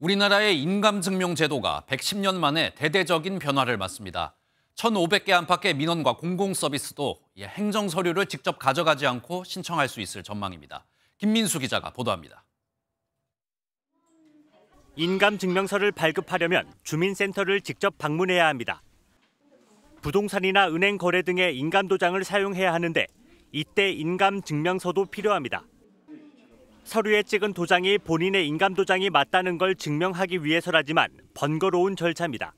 우리나라의 인감증명 제도가 110년 만에 대대적인 변화를 맞습니다. 1,500개 안팎의 민원과 공공서비스도 예, 행정 서류를 직접 가져가지 않고 신청할 수 있을 전망입니다. 김민수 기자가 보도합니다. 인감증명서를 발급하려면 주민센터를 직접 방문해야 합니다. 부동산이나 은행 거래 등의 인감도장을 사용해야 하는데 이때 인감증명서도 필요합니다. 서류에 찍은 도장이 본인의 인감 도장이 맞다는 걸 증명하기 위해서라지만 번거로운 절차입니다.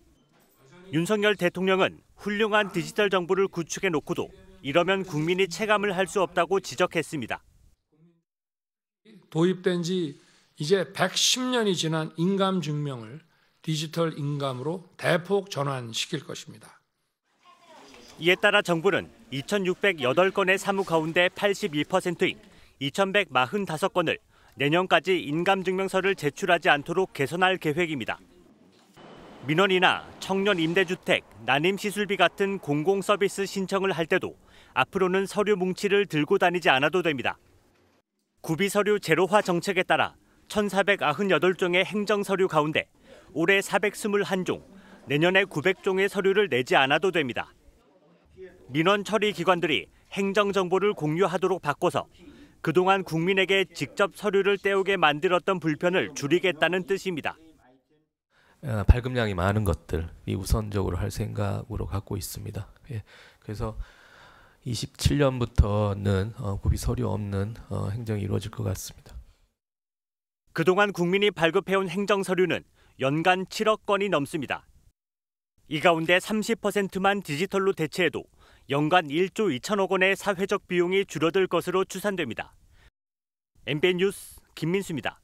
윤석열 대통령은 훌륭한 디지털 정부를 구축해 놓고도 이러면 국민이 체감을 할 수 없다고 지적했습니다. 도입된 지 이제 110년이 지난 인감 증명을 디지털 인감으로 대폭 전환시킬 것입니다. 이에 따라 정부는 2,608건의 사무 가운데 82%인 2,145건을 내년까지 인감증명서를 제출하지 않도록 개선할 계획입니다. 민원이나 청년 임대주택, 난임시술비 같은 공공서비스 신청을 할 때도 앞으로는 서류 뭉치를 들고 다니지 않아도 됩니다. 구비서류 제로화 정책에 따라 1,498종의 행정서류 가운데 올해 421종, 내년에 900종의 서류를 내지 않아도 됩니다. 민원 처리 기관들이 행정 정보를 공유하도록 바꿔서 그동안 국민에게 직접 서류를 떼우게 만들었던 불편을 줄이겠다는 뜻입니다. 어, 발급량이 많은 것들이 우선적으로 할 생각으로 갖고 있습니다. 예, 그래서 27년부터는 구비 어, 서류 없는 어, 행정이 이루어질 것 같습니다. 그동안 국민이 발급해온 행정 서류는 연간 7억 건이 넘습니다. 이 가운데 30%만 디지털로 대체해도 연간 1조 2천억 원의 사회적 비용이 줄어들 것으로 추산됩니다. MBN 뉴스 김민수입니다.